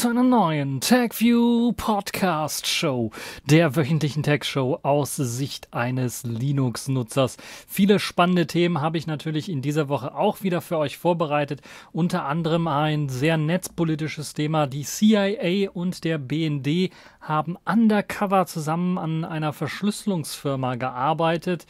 zu einer neuen TagView Podcast Show, der wöchentlichen Tag Show aus Sicht eines Linux-Nutzers. Viele spannende Themen habe ich natürlich in dieser Woche auch wieder für euch vorbereitet. Unter anderem ein sehr netzpolitisches Thema. Die CIA und der BND haben undercover zusammen an einer Verschlüsselungsfirma gearbeitet.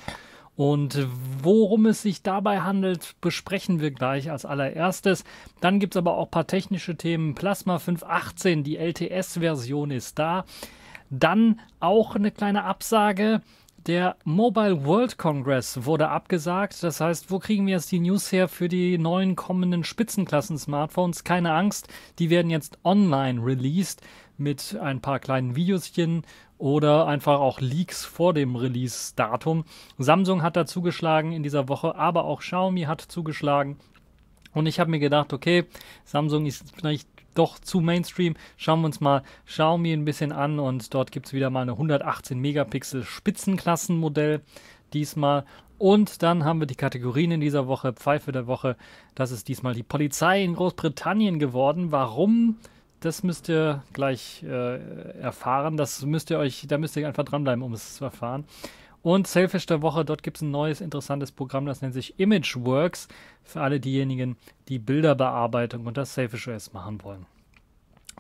Und worum es sich dabei handelt, besprechen wir gleich als allererstes. Dann gibt es aber auch ein paar technische Themen. Plasma 518, die LTS-Version ist da. Dann auch eine kleine Absage. Der Mobile World Congress wurde abgesagt. Das heißt, wo kriegen wir jetzt die News her für die neuen kommenden Spitzenklassen-Smartphones? Keine Angst, die werden jetzt online released mit ein paar kleinen Videoschen oder einfach auch Leaks vor dem Release-Datum. Samsung hat da zugeschlagen in dieser Woche, aber auch Xiaomi hat zugeschlagen. Und ich habe mir gedacht, okay, Samsung ist vielleicht doch zu Mainstream. Schauen wir uns mal Xiaomi ein bisschen an und dort gibt es wieder mal eine 118 Megapixel Spitzenklassenmodell diesmal. Und dann haben wir die Kategorien in dieser Woche, Pfeife der Woche. Das ist diesmal die Polizei in Großbritannien geworden. Warum? das müsst ihr gleich äh, erfahren. Das müsst ihr euch, da müsst ihr einfach dranbleiben, um es zu erfahren. Und Selfish der Woche, dort gibt es ein neues interessantes Programm, das nennt sich Imageworks für alle diejenigen, die Bilderbearbeitung und das Selfish OS machen wollen.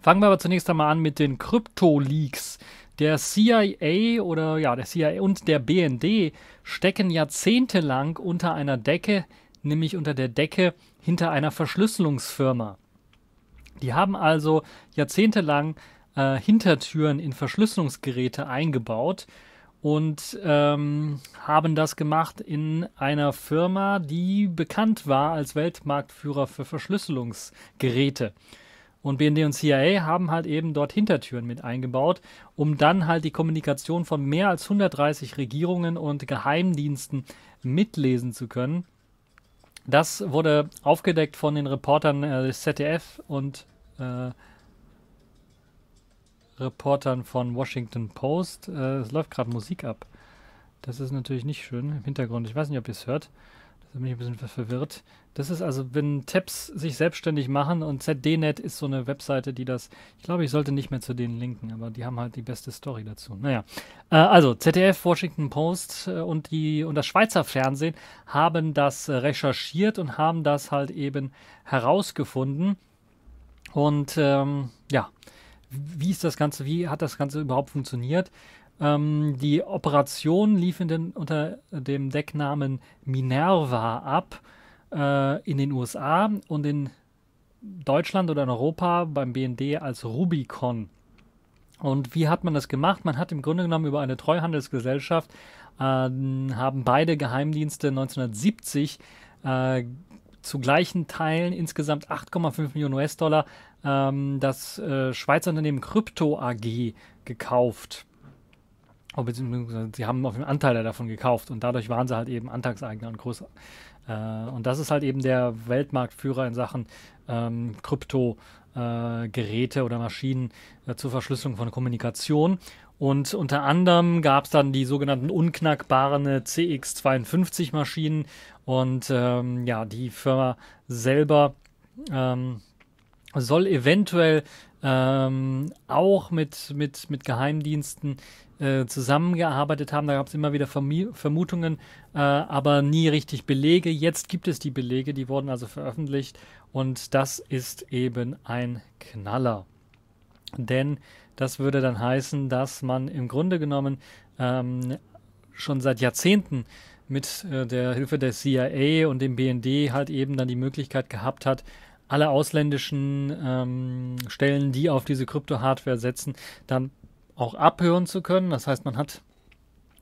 Fangen wir aber zunächst einmal an mit den Krypto-Leaks. Der CIA oder ja, der CIA und der BND stecken jahrzehntelang unter einer Decke, nämlich unter der Decke hinter einer Verschlüsselungsfirma. Die haben also jahrzehntelang äh, Hintertüren in Verschlüsselungsgeräte eingebaut und ähm, haben das gemacht in einer Firma, die bekannt war als Weltmarktführer für Verschlüsselungsgeräte. Und BND und CIA haben halt eben dort Hintertüren mit eingebaut, um dann halt die Kommunikation von mehr als 130 Regierungen und Geheimdiensten mitlesen zu können. Das wurde aufgedeckt von den Reportern äh, des ZDF und äh, Reportern von Washington Post. Äh, es läuft gerade Musik ab. Das ist natürlich nicht schön im Hintergrund. Ich weiß nicht, ob ihr es hört. Da bin ich ein bisschen verwirrt. Das ist also, wenn Tabs sich selbstständig machen und ZDNet ist so eine Webseite, die das. Ich glaube, ich sollte nicht mehr zu denen linken, aber die haben halt die beste Story dazu. Naja. Äh, also, ZDF, Washington Post äh, und, die, und das Schweizer Fernsehen haben das äh, recherchiert und haben das halt eben herausgefunden. Und ähm, ja, wie ist das Ganze, wie hat das Ganze überhaupt funktioniert? Ähm, die Operation lief den, unter dem Decknamen Minerva ab äh, in den USA und in Deutschland oder in Europa beim BND als Rubicon. Und wie hat man das gemacht? Man hat im Grunde genommen über eine Treuhandelsgesellschaft äh, haben beide Geheimdienste 1970 äh, zu gleichen Teilen insgesamt 8,5 Millionen US-Dollar ähm, das äh, Schweizer Unternehmen Crypto AG gekauft. Oh, beziehungsweise sie haben auf jeden Anteil davon gekauft und dadurch waren sie halt eben Antragseigner und größer. Äh, und das ist halt eben der Weltmarktführer in Sachen ähm, Krypto-Geräte äh, oder Maschinen äh, zur Verschlüsselung von Kommunikation. Und unter anderem gab es dann die sogenannten unknackbaren CX52-Maschinen und ähm, ja, die Firma selber ähm, soll eventuell ähm, auch mit, mit, mit Geheimdiensten äh, zusammengearbeitet haben. Da gab es immer wieder Vermi Vermutungen, äh, aber nie richtig Belege. Jetzt gibt es die Belege, die wurden also veröffentlicht und das ist eben ein Knaller. Denn das würde dann heißen, dass man im Grunde genommen ähm, schon seit Jahrzehnten mit äh, der Hilfe der CIA und dem BND halt eben dann die Möglichkeit gehabt hat, alle ausländischen ähm, Stellen, die auf diese Krypto-Hardware setzen, dann auch abhören zu können. Das heißt, man hat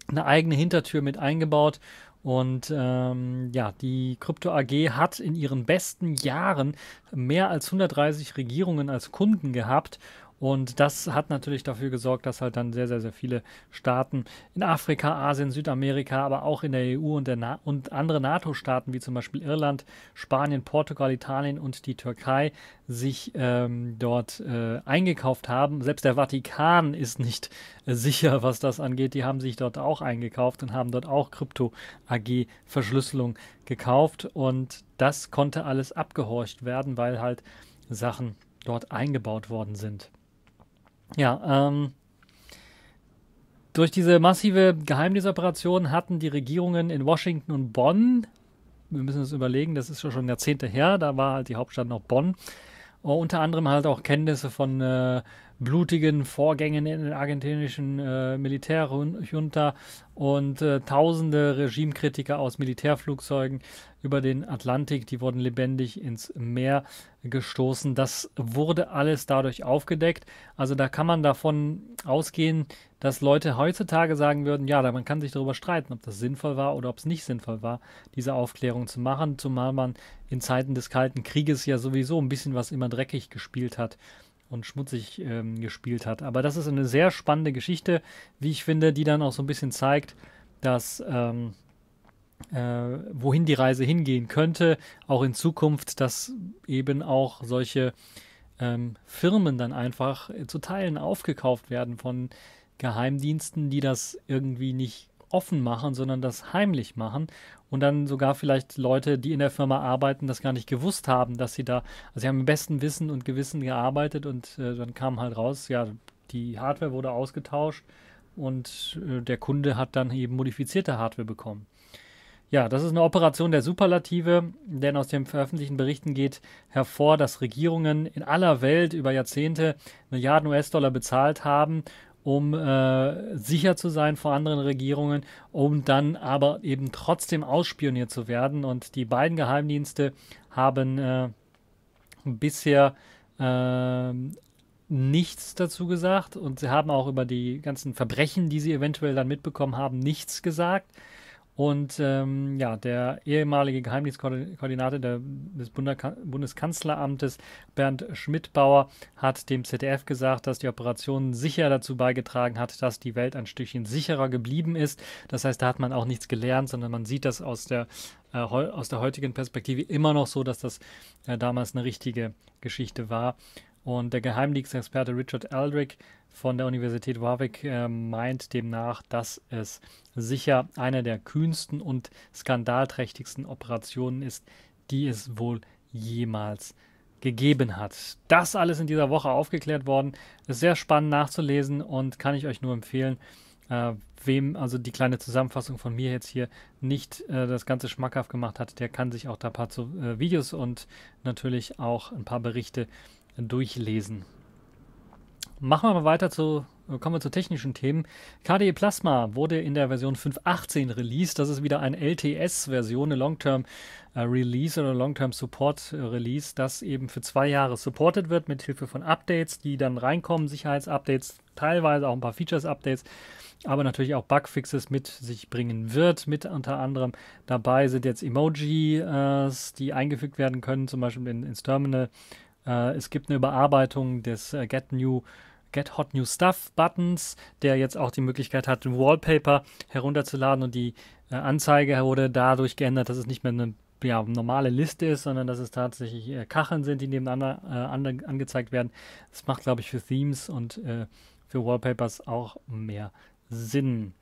eine eigene Hintertür mit eingebaut und ähm, ja, die Krypto AG hat in ihren besten Jahren mehr als 130 Regierungen als Kunden gehabt und das hat natürlich dafür gesorgt, dass halt dann sehr, sehr, sehr viele Staaten in Afrika, Asien, Südamerika, aber auch in der EU und, der Na und andere NATO-Staaten wie zum Beispiel Irland, Spanien, Portugal, Italien und die Türkei sich ähm, dort äh, eingekauft haben. Selbst der Vatikan ist nicht äh, sicher, was das angeht. Die haben sich dort auch eingekauft und haben dort auch Krypto-AG-Verschlüsselung gekauft. Und das konnte alles abgehorcht werden, weil halt Sachen dort eingebaut worden sind. Ja, ähm, durch diese massive Geheimdienstoperation hatten die Regierungen in Washington und Bonn, wir müssen uns überlegen, das ist schon Jahrzehnte her, da war halt die Hauptstadt noch Bonn, äh, unter anderem halt auch Kenntnisse von äh, blutigen Vorgängen in den argentinischen äh, Militärjunta und äh, tausende Regimekritiker aus Militärflugzeugen über den Atlantik, die wurden lebendig ins Meer gestoßen. Das wurde alles dadurch aufgedeckt. Also da kann man davon ausgehen, dass Leute heutzutage sagen würden, ja, man kann sich darüber streiten, ob das sinnvoll war oder ob es nicht sinnvoll war, diese Aufklärung zu machen, zumal man in Zeiten des Kalten Krieges ja sowieso ein bisschen was immer dreckig gespielt hat und schmutzig ähm, gespielt hat. Aber das ist eine sehr spannende Geschichte, wie ich finde, die dann auch so ein bisschen zeigt, dass ähm, äh, wohin die Reise hingehen könnte, auch in Zukunft, dass eben auch solche ähm, Firmen dann einfach äh, zu Teilen aufgekauft werden von Geheimdiensten, die das irgendwie nicht offen machen, sondern das heimlich machen und dann sogar vielleicht Leute, die in der Firma arbeiten, das gar nicht gewusst haben, dass sie da, also sie haben im besten Wissen und Gewissen gearbeitet und äh, dann kam halt raus, ja, die Hardware wurde ausgetauscht und äh, der Kunde hat dann eben modifizierte Hardware bekommen. Ja, das ist eine Operation der Superlative, denn aus den veröffentlichten Berichten geht hervor, dass Regierungen in aller Welt über Jahrzehnte Milliarden US-Dollar bezahlt haben, um äh, sicher zu sein vor anderen Regierungen, um dann aber eben trotzdem ausspioniert zu werden. Und die beiden Geheimdienste haben äh, bisher äh, nichts dazu gesagt und sie haben auch über die ganzen Verbrechen, die sie eventuell dann mitbekommen haben, nichts gesagt. Und ähm, ja, der ehemalige Geheimdienstkoordinator des Bundeskanzleramtes, Bernd Schmidbauer, hat dem ZDF gesagt, dass die Operation sicher dazu beigetragen hat, dass die Welt ein Stückchen sicherer geblieben ist. Das heißt, da hat man auch nichts gelernt, sondern man sieht das aus der, äh, aus der heutigen Perspektive immer noch so, dass das äh, damals eine richtige Geschichte war. Und der Geheimdienstexperte Richard Aldrich von der Universität Warwick äh, meint demnach, dass es sicher eine der kühnsten und skandalträchtigsten Operationen ist, die es wohl jemals gegeben hat. Das alles in dieser Woche aufgeklärt worden. Ist sehr spannend nachzulesen und kann ich euch nur empfehlen. Äh, wem also die kleine Zusammenfassung von mir jetzt hier nicht äh, das Ganze schmackhaft gemacht hat, der kann sich auch da ein paar zu, äh, Videos und natürlich auch ein paar Berichte durchlesen. Machen wir mal weiter zu, kommen wir zu technischen Themen. KDE Plasma wurde in der Version 5.18 released. Das ist wieder eine LTS-Version, eine Long-Term äh, Release oder Long-Term Support äh, Release, das eben für zwei Jahre supported wird mit Hilfe von Updates, die dann reinkommen, Sicherheitsupdates, teilweise auch ein paar Features-Updates, aber natürlich auch Bugfixes mit sich bringen wird. Mit unter anderem dabei sind jetzt Emojis, äh, die eingefügt werden können, zum Beispiel in, ins Terminal äh, es gibt eine Überarbeitung des äh, Get New Get Hot New Stuff Buttons, der jetzt auch die Möglichkeit hat, ein Wallpaper herunterzuladen und die äh, Anzeige wurde dadurch geändert, dass es nicht mehr eine ja, normale Liste ist, sondern dass es tatsächlich äh, Kacheln sind, die nebeneinander äh, an, angezeigt werden. Das macht, glaube ich, für Themes und äh, für Wallpapers auch mehr Sinn.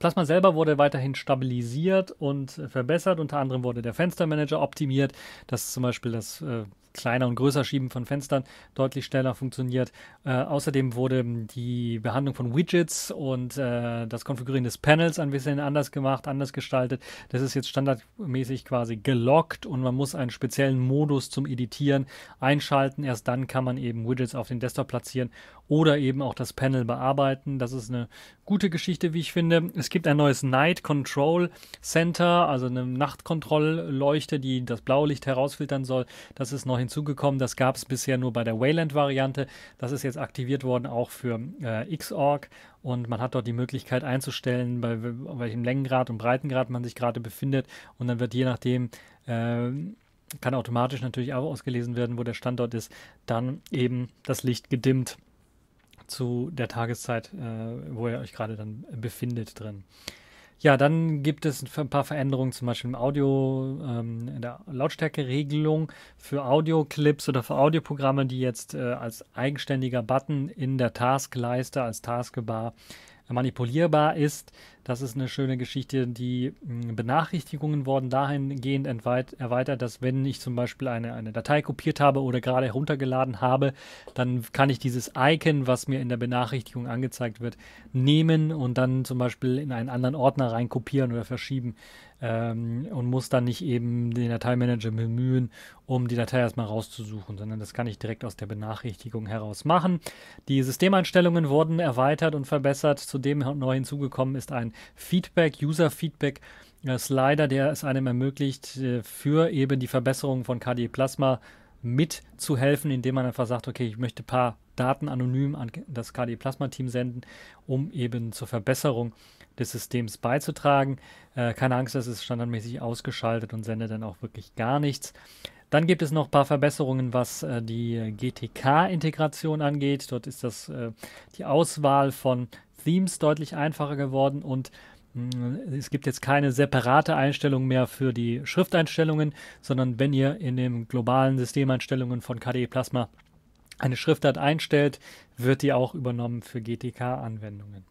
Plasma selber wurde weiterhin stabilisiert und verbessert. Unter anderem wurde der Fenstermanager optimiert, dass zum Beispiel das äh, Kleiner und Größer Schieben von Fenstern deutlich schneller funktioniert. Äh, außerdem wurde die Behandlung von Widgets und äh, das Konfigurieren des Panels ein bisschen anders gemacht, anders gestaltet. Das ist jetzt standardmäßig quasi gelockt und man muss einen speziellen Modus zum Editieren einschalten. Erst dann kann man eben Widgets auf den Desktop platzieren oder eben auch das Panel bearbeiten. Das ist eine gute Geschichte, wie ich finde. Es gibt ein neues Night Control Center, also eine Nachtkontrollleuchte, die das Blaulicht herausfiltern soll. Das ist noch hinzugekommen. Das gab es bisher nur bei der Wayland-Variante. Das ist jetzt aktiviert worden auch für äh, Xorg und man hat dort die Möglichkeit einzustellen, bei welchem Längengrad und Breitengrad man sich gerade befindet und dann wird je nachdem äh, kann automatisch natürlich auch ausgelesen werden, wo der Standort ist, dann eben das Licht gedimmt zu der Tageszeit, äh, wo ihr euch gerade dann befindet drin. Ja, dann gibt es ein paar Veränderungen, zum Beispiel im Audio, ähm, in der Lautstärkeregelung für Audioclips oder für Audioprogramme, die jetzt äh, als eigenständiger Button in der Taskleiste, als Taskbar manipulierbar ist. Das ist eine schöne Geschichte. Die hm, Benachrichtigungen wurden dahingehend erweitert, dass wenn ich zum Beispiel eine, eine Datei kopiert habe oder gerade heruntergeladen habe, dann kann ich dieses Icon, was mir in der Benachrichtigung angezeigt wird, nehmen und dann zum Beispiel in einen anderen Ordner reinkopieren oder verschieben ähm, und muss dann nicht eben den Dateimanager bemühen, um die Datei erstmal rauszusuchen, sondern das kann ich direkt aus der Benachrichtigung heraus machen. Die Systemeinstellungen wurden erweitert und verbessert. Zudem neu hinzugekommen ist ein Feedback, User-Feedback. Äh, Slider, der es einem ermöglicht, äh, für eben die Verbesserung von KDE Plasma mitzuhelfen, indem man einfach sagt, okay, ich möchte ein paar Daten anonym an das KDE Plasma Team senden, um eben zur Verbesserung des Systems beizutragen. Äh, keine Angst, das ist standardmäßig ausgeschaltet und sendet dann auch wirklich gar nichts. Dann gibt es noch ein paar Verbesserungen, was äh, die GTK-Integration angeht. Dort ist das, äh, die Auswahl von Themes deutlich einfacher geworden und mm, es gibt jetzt keine separate Einstellung mehr für die Schrifteinstellungen, sondern wenn ihr in den globalen Systemeinstellungen von KDE Plasma eine Schriftart einstellt, wird die auch übernommen für GTK-Anwendungen.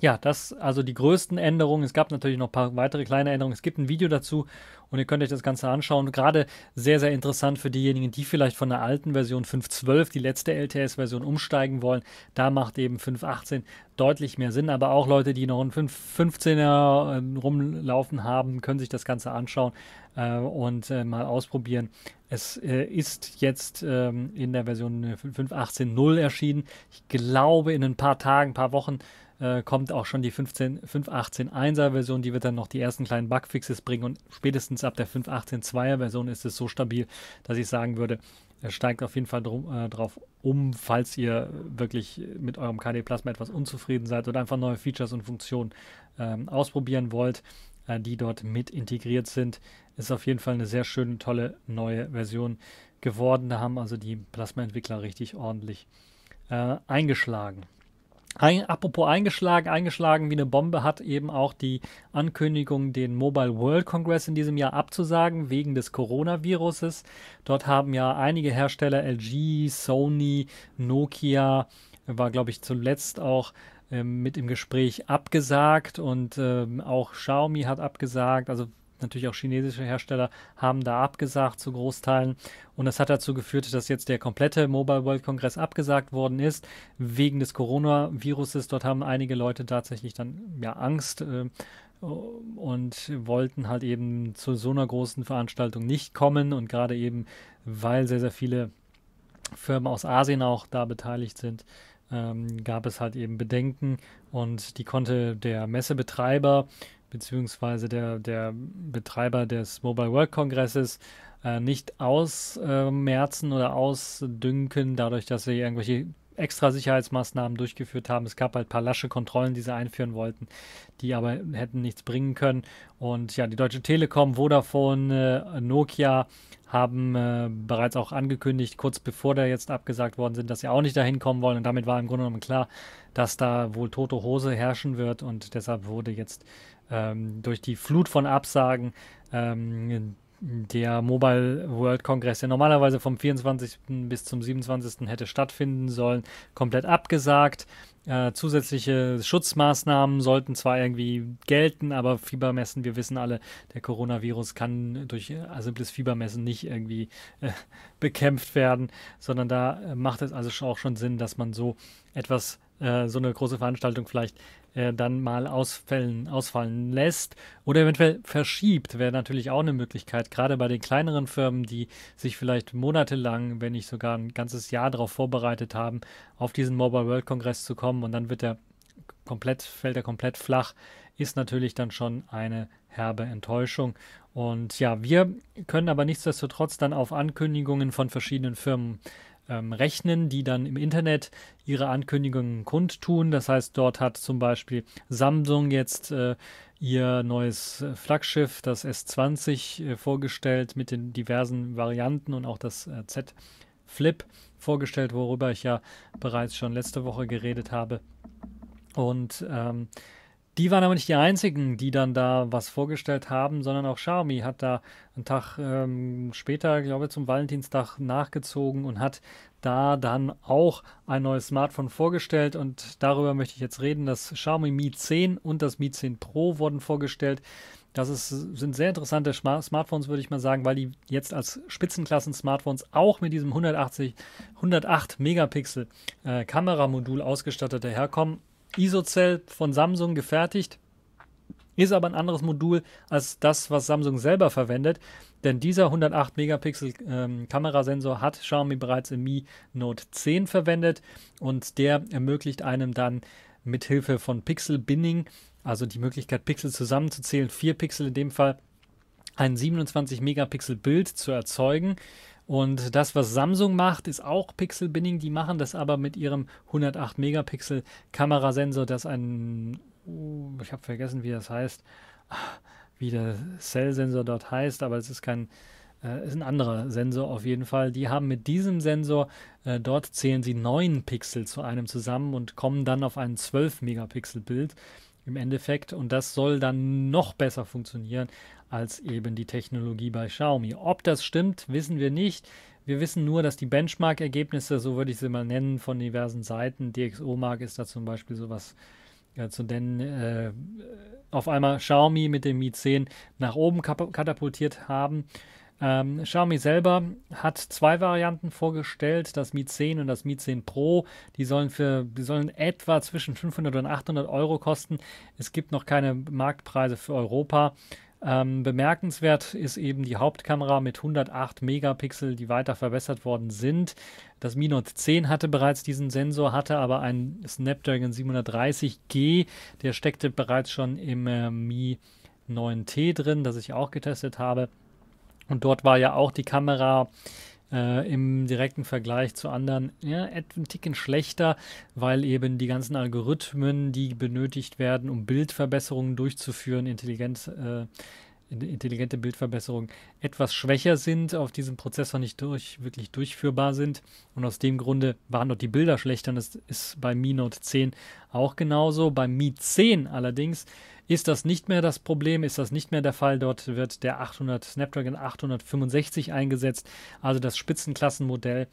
Ja, das also die größten Änderungen. Es gab natürlich noch ein paar weitere kleine Änderungen. Es gibt ein Video dazu und ihr könnt euch das Ganze anschauen. Gerade sehr, sehr interessant für diejenigen, die vielleicht von der alten Version 5.12, die letzte LTS-Version, umsteigen wollen. Da macht eben 5.18 deutlich mehr Sinn. Aber auch Leute, die noch einen 5.15er ähm, rumlaufen haben, können sich das Ganze anschauen äh, und äh, mal ausprobieren. Es äh, ist jetzt ähm, in der Version 5.18.0 erschienen. Ich glaube, in ein paar Tagen, ein paar Wochen äh, kommt auch schon die 5.18.1er Version, die wird dann noch die ersten kleinen Bugfixes bringen und spätestens ab der 5.18.2er Version ist es so stabil, dass ich sagen würde, äh, steigt auf jeden Fall drum, äh, drauf um, falls ihr wirklich mit eurem KD Plasma etwas unzufrieden seid oder einfach neue Features und Funktionen ähm, ausprobieren wollt, äh, die dort mit integriert sind. Ist auf jeden Fall eine sehr schöne, tolle neue Version geworden. Da haben also die Plasma-Entwickler richtig ordentlich äh, eingeschlagen. Ein, apropos eingeschlagen, eingeschlagen wie eine Bombe hat eben auch die Ankündigung, den Mobile World Congress in diesem Jahr abzusagen, wegen des Coronaviruses. Dort haben ja einige Hersteller, LG, Sony, Nokia, war glaube ich zuletzt auch ähm, mit im Gespräch abgesagt und ähm, auch Xiaomi hat abgesagt. Also natürlich auch chinesische Hersteller haben da abgesagt zu Großteilen. Und das hat dazu geführt, dass jetzt der komplette Mobile World Kongress abgesagt worden ist, wegen des Coronaviruses. Dort haben einige Leute tatsächlich dann ja Angst. Äh, und wollten halt eben zu so einer großen Veranstaltung nicht kommen und gerade eben, weil sehr, sehr viele Firmen aus Asien auch da beteiligt sind, ähm, gab es halt eben Bedenken und die konnte der Messebetreiber beziehungsweise der, der Betreiber des Mobile World Kongresses äh, nicht ausmerzen äh, oder ausdünken, dadurch, dass sie irgendwelche extra Sicherheitsmaßnahmen durchgeführt haben. Es gab halt ein paar lasche Kontrollen, die sie einführen wollten, die aber hätten nichts bringen können. Und ja, die Deutsche Telekom, Vodafone, äh, Nokia haben äh, bereits auch angekündigt, kurz bevor da jetzt abgesagt worden sind, dass sie auch nicht dahin kommen wollen. Und damit war im Grunde genommen klar, dass da wohl tote Hose herrschen wird. Und deshalb wurde jetzt ähm, durch die Flut von Absagen ähm, der Mobile World Congress, der normalerweise vom 24. bis zum 27. hätte stattfinden sollen, komplett abgesagt. Äh, zusätzliche Schutzmaßnahmen sollten zwar irgendwie gelten, aber Fiebermessen, wir wissen alle, der Coronavirus kann durch äh, simples Fiebermessen nicht irgendwie äh, bekämpft werden, sondern da äh, macht es also auch schon Sinn, dass man so etwas äh, so eine große Veranstaltung vielleicht äh, dann mal ausfällen, ausfallen lässt oder eventuell verschiebt, wäre natürlich auch eine Möglichkeit, gerade bei den kleineren Firmen, die sich vielleicht monatelang, wenn nicht sogar ein ganzes Jahr darauf vorbereitet haben, auf diesen Mobile World Kongress zu kommen und dann wird der komplett, fällt er komplett flach, ist natürlich dann schon eine herbe Enttäuschung. Und ja, wir können aber nichtsdestotrotz dann auf Ankündigungen von verschiedenen Firmen ähm, rechnen, die dann im Internet ihre Ankündigungen kundtun. Das heißt, dort hat zum Beispiel Samsung jetzt äh, ihr neues äh, Flaggschiff, das S20, äh, vorgestellt mit den diversen Varianten und auch das äh, Z Flip vorgestellt, worüber ich ja bereits schon letzte Woche geredet habe. Und ähm, die waren aber nicht die einzigen, die dann da was vorgestellt haben, sondern auch Xiaomi hat da einen Tag ähm, später, glaube ich, zum Valentinstag nachgezogen und hat da dann auch ein neues Smartphone vorgestellt und darüber möchte ich jetzt reden. Das Xiaomi Mi 10 und das Mi 10 Pro wurden vorgestellt. Das ist, sind sehr interessante Smartphones, würde ich mal sagen, weil die jetzt als Spitzenklassen-Smartphones auch mit diesem 180, 108 Megapixel äh, Kameramodul ausgestattet daherkommen ISOCell von Samsung gefertigt, ist aber ein anderes Modul als das, was Samsung selber verwendet, denn dieser 108 Megapixel ähm, Kamerasensor hat Xiaomi bereits im Mi Note 10 verwendet und der ermöglicht einem dann mit Hilfe von Pixel Binning, also die Möglichkeit Pixel zusammenzuzählen, vier Pixel in dem Fall, ein 27 Megapixel Bild zu erzeugen und das, was Samsung macht, ist auch Pixel Binning. Die machen das aber mit ihrem 108 Megapixel Kamerasensor, das ein, uh, ich habe vergessen, wie das heißt, wie der Cell-Sensor dort heißt, aber es ist kein, äh, ist ein anderer Sensor auf jeden Fall. Die haben mit diesem Sensor, äh, dort zählen sie neun Pixel zu einem zusammen und kommen dann auf ein 12 Megapixel Bild im Endeffekt. Und das soll dann noch besser funktionieren als eben die Technologie bei Xiaomi. Ob das stimmt, wissen wir nicht. Wir wissen nur, dass die Benchmark-Ergebnisse, so würde ich sie mal nennen, von diversen Seiten, DxOMark ist da zum Beispiel sowas ja, äh, zu nennen, äh, auf einmal Xiaomi mit dem Mi 10 nach oben katapultiert haben. Ähm, Xiaomi selber hat zwei Varianten vorgestellt, das Mi 10 und das Mi 10 Pro. Die sollen, für, die sollen etwa zwischen 500 und 800 Euro kosten. Es gibt noch keine Marktpreise für Europa. Ähm, bemerkenswert ist eben die Hauptkamera mit 108 Megapixel, die weiter verbessert worden sind. Das Mi Note 10 hatte bereits diesen Sensor, hatte aber einen Snapdragon 730G, der steckte bereits schon im äh, Mi 9T drin, das ich auch getestet habe. Und dort war ja auch die Kamera äh, im direkten Vergleich zu anderen ja, einen Ticken schlechter, weil eben die ganzen Algorithmen, die benötigt werden, um Bildverbesserungen durchzuführen, intelligent, äh, intelligente Bildverbesserungen, etwas schwächer sind, auf diesem Prozessor nicht durch, wirklich durchführbar sind. Und aus dem Grunde waren dort die Bilder schlechter. Und das ist bei Mi Note 10 auch genauso. Bei Mi 10 allerdings ist das nicht mehr das Problem, ist das nicht mehr der Fall. Dort wird der 800, Snapdragon 865 eingesetzt, also das Spitzenklassenmodell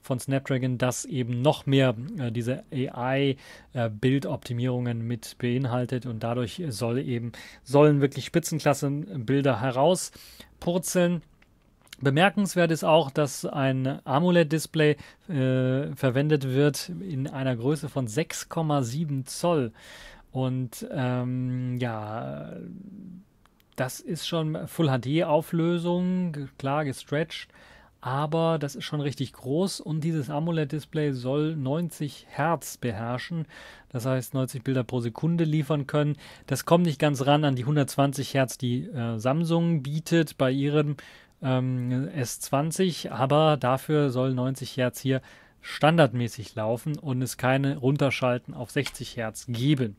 von Snapdragon, das eben noch mehr äh, diese AI-Bildoptimierungen äh, mit beinhaltet und dadurch soll eben, sollen wirklich Spitzenklassenbilder herauspurzeln. Bemerkenswert ist auch, dass ein AMOLED-Display äh, verwendet wird in einer Größe von 6,7 Zoll. Und ähm, ja, das ist schon Full HD Auflösung, klar gestretched, aber das ist schon richtig groß und dieses AMOLED Display soll 90 Hertz beherrschen, das heißt 90 Bilder pro Sekunde liefern können. Das kommt nicht ganz ran an die 120 Hertz, die äh, Samsung bietet bei ihrem ähm, S20, aber dafür soll 90 Hertz hier standardmäßig laufen und es keine Runterschalten auf 60 Hertz geben.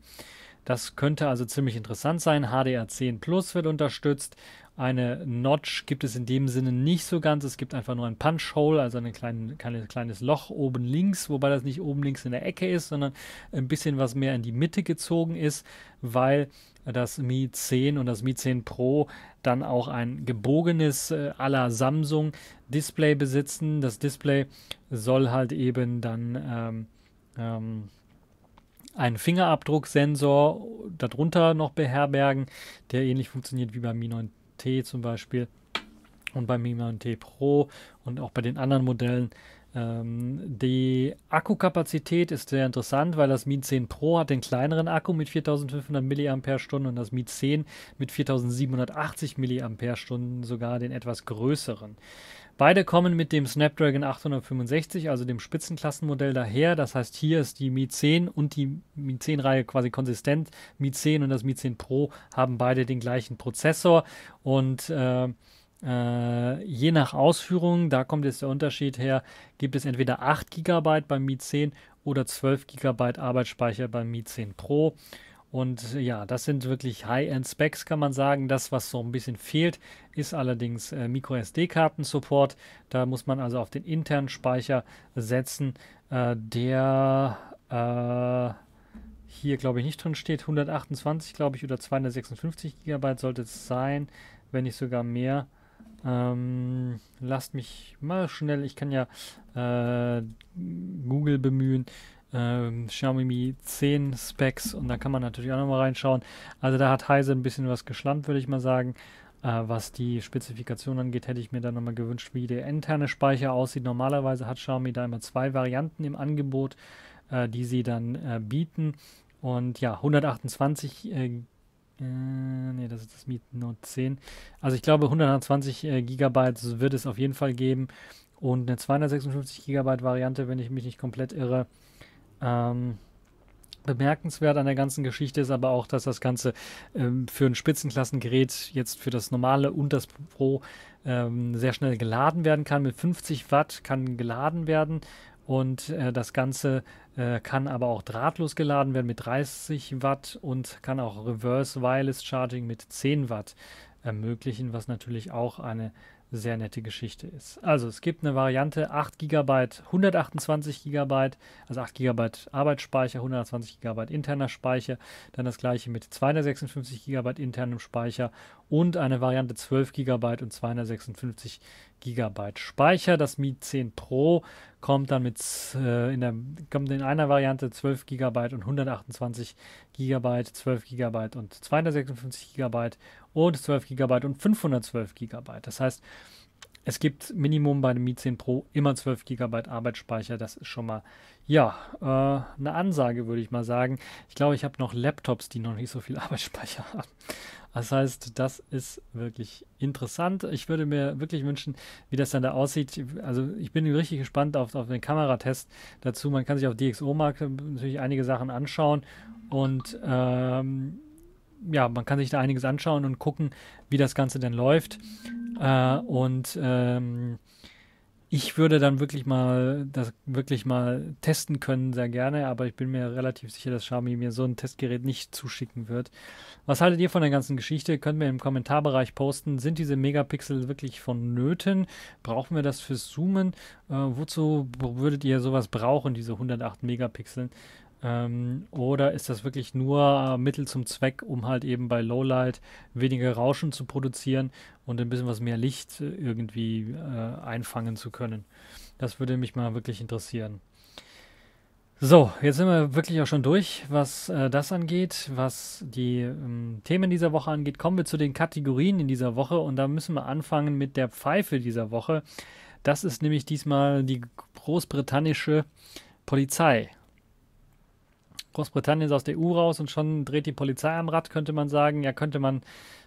Das könnte also ziemlich interessant sein. HDR 10 Plus wird unterstützt. Eine Notch gibt es in dem Sinne nicht so ganz. Es gibt einfach nur ein Punch-Hole, also ein klein, kleines Loch oben links, wobei das nicht oben links in der Ecke ist, sondern ein bisschen was mehr in die Mitte gezogen ist, weil das Mi 10 und das Mi 10 Pro dann auch ein gebogenes äh, aller Samsung Display besitzen. Das Display soll halt eben dann ähm, ähm, einen Fingerabdrucksensor darunter noch beherbergen, der ähnlich funktioniert wie beim Mi 9T zum Beispiel und beim Mi 9T Pro und auch bei den anderen Modellen ähm, die Akkukapazität ist sehr interessant, weil das Mi 10 Pro hat den kleineren Akku mit 4500 mAh und das Mi 10 mit 4780 mAh sogar den etwas größeren. Beide kommen mit dem Snapdragon 865, also dem Spitzenklassenmodell daher. Das heißt, hier ist die Mi 10 und die Mi 10 Reihe quasi konsistent. Mi 10 und das Mi 10 Pro haben beide den gleichen Prozessor und äh, äh, je nach Ausführung, da kommt jetzt der Unterschied her, gibt es entweder 8 GB beim Mi 10 oder 12 GB Arbeitsspeicher beim Mi 10 Pro. Und ja, das sind wirklich High-End-Specs, kann man sagen. Das, was so ein bisschen fehlt, ist allerdings äh, MicroSD-Karten-Support. Da muss man also auf den internen Speicher setzen, äh, der äh, hier, glaube ich, nicht drin steht. 128, glaube ich, oder 256 GB sollte es sein, wenn nicht sogar mehr. Ähm, lasst mich mal schnell, ich kann ja äh, Google bemühen, ähm, Xiaomi Mi 10 Specs und da kann man natürlich auch nochmal reinschauen. Also da hat Heise ein bisschen was geschlampt, würde ich mal sagen. Äh, was die Spezifikation angeht, hätte ich mir dann nochmal gewünscht, wie der interne Speicher aussieht. Normalerweise hat Xiaomi da immer zwei Varianten im Angebot, äh, die sie dann äh, bieten. Und ja, 128 äh, äh, ne, das ist das Meet Note 10. Also ich glaube, 120 äh, Gigabyte wird es auf jeden Fall geben. Und eine 256 GB Variante, wenn ich mich nicht komplett irre. Ähm, bemerkenswert an der ganzen Geschichte ist aber auch, dass das Ganze ähm, für ein Spitzenklassengerät jetzt für das normale und das Pro ähm, sehr schnell geladen werden kann. Mit 50 Watt kann geladen werden und äh, das Ganze äh, kann aber auch drahtlos geladen werden mit 30 Watt und kann auch Reverse Wireless Charging mit 10 Watt ermöglichen, was natürlich auch eine sehr nette Geschichte ist. Also es gibt eine Variante 8 GB, 128 GB, also 8 GB Arbeitsspeicher, 120 GB interner Speicher, dann das gleiche mit 256 GB internem Speicher und eine Variante 12 GB und 256 GB Speicher. Das Mi 10 Pro kommt dann mit äh, in der kommt in einer Variante 12 GB und 128 GB, 12 GB und 256 GB und 12 GB und 512 GB. Das heißt, es gibt Minimum bei dem Mi 10 Pro immer 12 GB Arbeitsspeicher. Das ist schon mal, ja, äh, eine Ansage, würde ich mal sagen. Ich glaube, ich habe noch Laptops, die noch nicht so viel Arbeitsspeicher haben. Das heißt, das ist wirklich interessant. Ich würde mir wirklich wünschen, wie das dann da aussieht. Also ich bin richtig gespannt auf, auf den Kameratest dazu. Man kann sich auf DxO-Markt natürlich einige Sachen anschauen und ähm, ja, man kann sich da einiges anschauen und gucken, wie das Ganze denn läuft. Äh, und ähm, ich würde dann wirklich mal das wirklich mal testen können, sehr gerne, aber ich bin mir relativ sicher, dass Xiaomi mir so ein Testgerät nicht zuschicken wird. Was haltet ihr von der ganzen Geschichte? Könnt ihr im Kommentarbereich posten. Sind diese Megapixel wirklich vonnöten? Brauchen wir das fürs Zoomen? Äh, wozu würdet ihr sowas brauchen, diese 108 Megapixel? Ähm, oder ist das wirklich nur äh, Mittel zum Zweck, um halt eben bei Lowlight weniger Rauschen zu produzieren und ein bisschen was mehr Licht äh, irgendwie äh, einfangen zu können? Das würde mich mal wirklich interessieren. So, jetzt sind wir wirklich auch schon durch, was äh, das angeht, was die ähm, Themen dieser Woche angeht. Kommen wir zu den Kategorien in dieser Woche und da müssen wir anfangen mit der Pfeife dieser Woche. Das ist nämlich diesmal die großbritannische Polizei Großbritannien ist aus der EU raus und schon dreht die Polizei am Rad, könnte man sagen. Ja, könnte man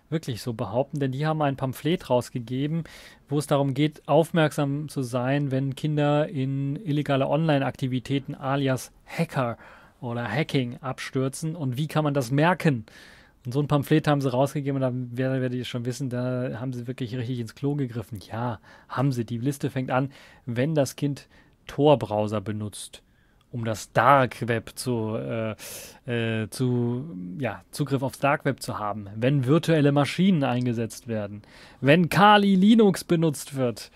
wirklich so behaupten, denn die haben ein Pamphlet rausgegeben, wo es darum geht, aufmerksam zu sein, wenn Kinder in illegale Online-Aktivitäten alias Hacker oder Hacking abstürzen und wie kann man das merken? Und so ein Pamphlet haben sie rausgegeben und da werdet ihr schon wissen, da haben sie wirklich richtig ins Klo gegriffen. Ja, haben sie. Die Liste fängt an, wenn das Kind Tor-Browser benutzt um das Dark Web zu, äh, äh, zu ja, Zugriff aufs Dark Web zu haben, wenn virtuelle Maschinen eingesetzt werden, wenn Kali Linux benutzt wird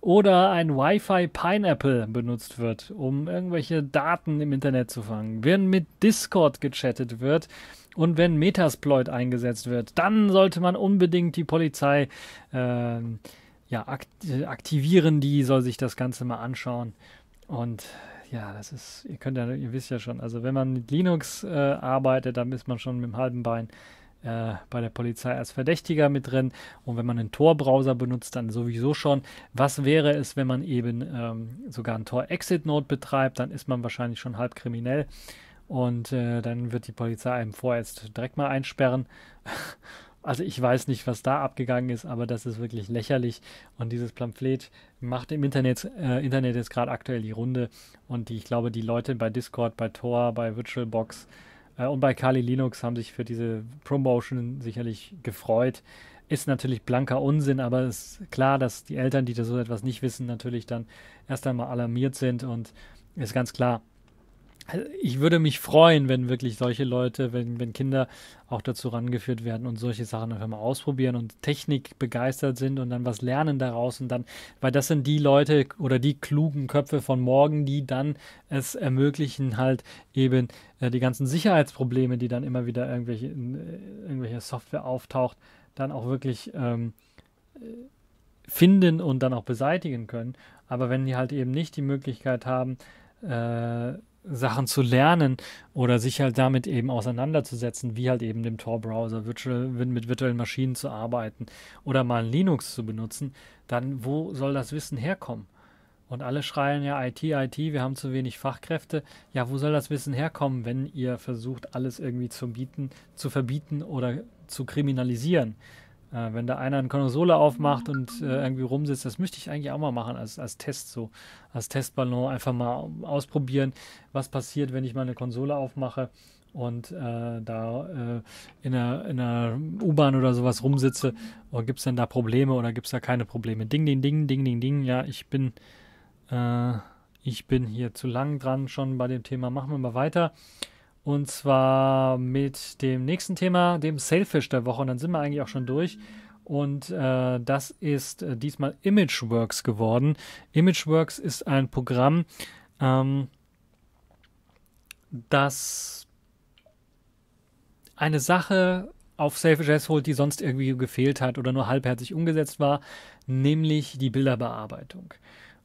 oder ein Wi-Fi Pineapple benutzt wird, um irgendwelche Daten im Internet zu fangen, wenn mit Discord gechattet wird und wenn Metasploit eingesetzt wird, dann sollte man unbedingt die Polizei äh, ja, aktivieren, die soll sich das Ganze mal anschauen und ja, das ist, ihr könnt ja, ihr wisst ja schon, also wenn man mit Linux äh, arbeitet, dann ist man schon mit dem halben Bein äh, bei der Polizei als Verdächtiger mit drin. Und wenn man einen Tor-Browser benutzt, dann sowieso schon. Was wäre es, wenn man eben ähm, sogar einen Tor-Exit-Node betreibt? Dann ist man wahrscheinlich schon halb kriminell. Und äh, dann wird die Polizei einem vorerst direkt mal einsperren. also ich weiß nicht, was da abgegangen ist, aber das ist wirklich lächerlich. Und dieses Pamphlet macht im Internet, äh, Internet jetzt gerade aktuell die Runde. Und die, ich glaube, die Leute bei Discord, bei Tor, bei VirtualBox äh, und bei Kali Linux haben sich für diese Promotion sicherlich gefreut. Ist natürlich blanker Unsinn, aber es ist klar, dass die Eltern, die da so etwas nicht wissen, natürlich dann erst einmal alarmiert sind und ist ganz klar, also, ich würde mich freuen, wenn wirklich solche Leute, wenn, wenn Kinder auch dazu rangeführt werden und solche Sachen einfach mal ausprobieren und Technik begeistert sind und dann was lernen daraus und dann, weil das sind die Leute oder die klugen Köpfe von morgen, die dann es ermöglichen, halt eben äh, die ganzen Sicherheitsprobleme, die dann immer wieder irgendwelche, in, äh, irgendwelche Software auftaucht, dann auch wirklich ähm, äh, finden und dann auch beseitigen können. Aber wenn die halt eben nicht die Möglichkeit haben, äh, Sachen zu lernen oder sich halt damit eben auseinanderzusetzen, wie halt eben dem Tor-Browser virtual, mit virtuellen Maschinen zu arbeiten oder mal Linux zu benutzen, dann wo soll das Wissen herkommen? Und alle schreien ja IT, IT, wir haben zu wenig Fachkräfte. Ja, wo soll das Wissen herkommen, wenn ihr versucht, alles irgendwie zu bieten, zu verbieten oder zu kriminalisieren? Äh, wenn da einer eine Konsole aufmacht mhm. und äh, irgendwie rumsitzt, das möchte ich eigentlich auch mal machen als, als Test, so als Testballon, einfach mal ausprobieren, was passiert, wenn ich mal eine Konsole aufmache und äh, da äh, in einer, in einer U-Bahn oder sowas rumsitze. Mhm. Oder gibt es denn da Probleme oder gibt es da keine Probleme? Ding, ding, ding, ding, ding, ding. Ja, ich bin, äh, ich bin hier zu lang dran schon bei dem Thema. Machen wir mal weiter. Und zwar mit dem nächsten Thema, dem Selfish der Woche. Und dann sind wir eigentlich auch schon durch. Und äh, das ist äh, diesmal Imageworks geworden. Imageworks ist ein Programm, ähm, das eine Sache auf Selfish S holt, die sonst irgendwie gefehlt hat oder nur halbherzig umgesetzt war, nämlich die Bilderbearbeitung.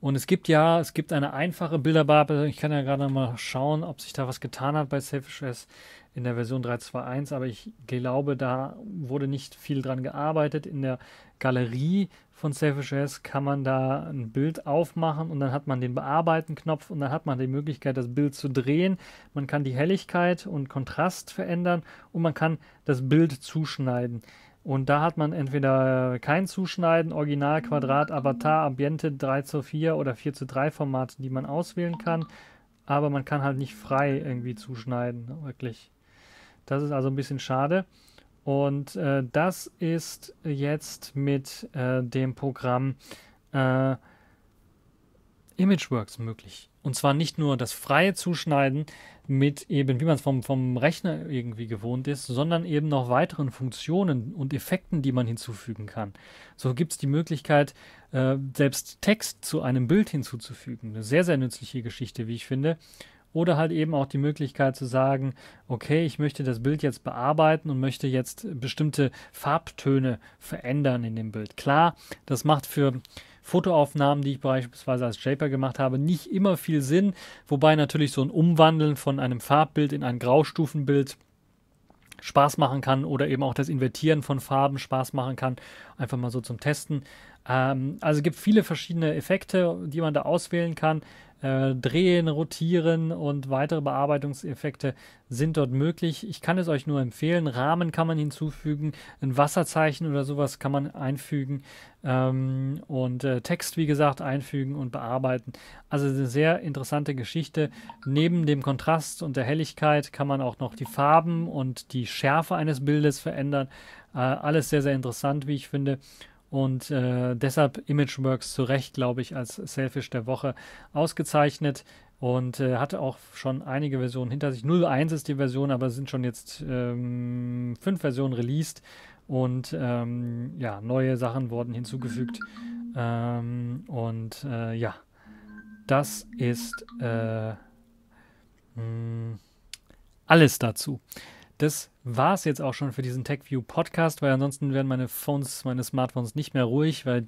Und es gibt ja, es gibt eine einfache Bilderbar, ich kann ja gerade mal schauen, ob sich da was getan hat bei Selfish S in der Version 3.2.1, aber ich glaube, da wurde nicht viel dran gearbeitet. In der Galerie von Selfish S kann man da ein Bild aufmachen und dann hat man den Bearbeiten-Knopf und dann hat man die Möglichkeit, das Bild zu drehen. Man kann die Helligkeit und Kontrast verändern und man kann das Bild zuschneiden. Und da hat man entweder äh, kein Zuschneiden, Original, Quadrat, Avatar, Ambiente 3 zu 4 oder 4 zu 3 Formate, die man auswählen kann. Aber man kann halt nicht frei irgendwie zuschneiden, wirklich. Das ist also ein bisschen schade. Und äh, das ist jetzt mit äh, dem Programm äh, Imageworks möglich. Und zwar nicht nur das freie Zuschneiden mit eben, wie man es vom, vom Rechner irgendwie gewohnt ist, sondern eben noch weiteren Funktionen und Effekten, die man hinzufügen kann. So gibt es die Möglichkeit, äh, selbst Text zu einem Bild hinzuzufügen. Eine sehr, sehr nützliche Geschichte, wie ich finde. Oder halt eben auch die Möglichkeit zu sagen, okay, ich möchte das Bild jetzt bearbeiten und möchte jetzt bestimmte Farbtöne verändern in dem Bild. Klar, das macht für Fotoaufnahmen, die ich beispielsweise als JPEG gemacht habe, nicht immer viel Sinn, wobei natürlich so ein Umwandeln von einem Farbbild in ein Graustufenbild Spaß machen kann oder eben auch das Invertieren von Farben Spaß machen kann. Einfach mal so zum Testen. Ähm, also es gibt viele verschiedene Effekte, die man da auswählen kann. Äh, drehen, rotieren und weitere Bearbeitungseffekte sind dort möglich. Ich kann es euch nur empfehlen. Rahmen kann man hinzufügen, ein Wasserzeichen oder sowas kann man einfügen ähm, und äh, Text, wie gesagt, einfügen und bearbeiten. Also eine sehr interessante Geschichte. Neben dem Kontrast und der Helligkeit kann man auch noch die Farben und die Schärfe eines Bildes verändern. Äh, alles sehr, sehr interessant, wie ich finde. Und äh, deshalb Imageworks zu Recht, glaube ich, als Selfish der Woche ausgezeichnet und äh, hatte auch schon einige Versionen hinter sich. 0.1 ist die Version, aber sind schon jetzt ähm, fünf Versionen released und ähm, ja, neue Sachen wurden hinzugefügt. Ähm, und äh, ja, das ist mh, äh, hm, alles dazu. Das war's jetzt auch schon für diesen TechView Podcast, weil ansonsten werden meine Phones, meine Smartphones nicht mehr ruhig, weil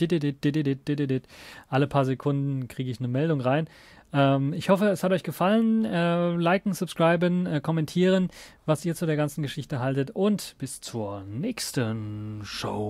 alle paar Sekunden kriege ich eine Meldung rein. Ähm, ich hoffe, es hat euch gefallen. Äh, liken, subscriben, äh, kommentieren, was ihr zu der ganzen Geschichte haltet und bis zur nächsten Show.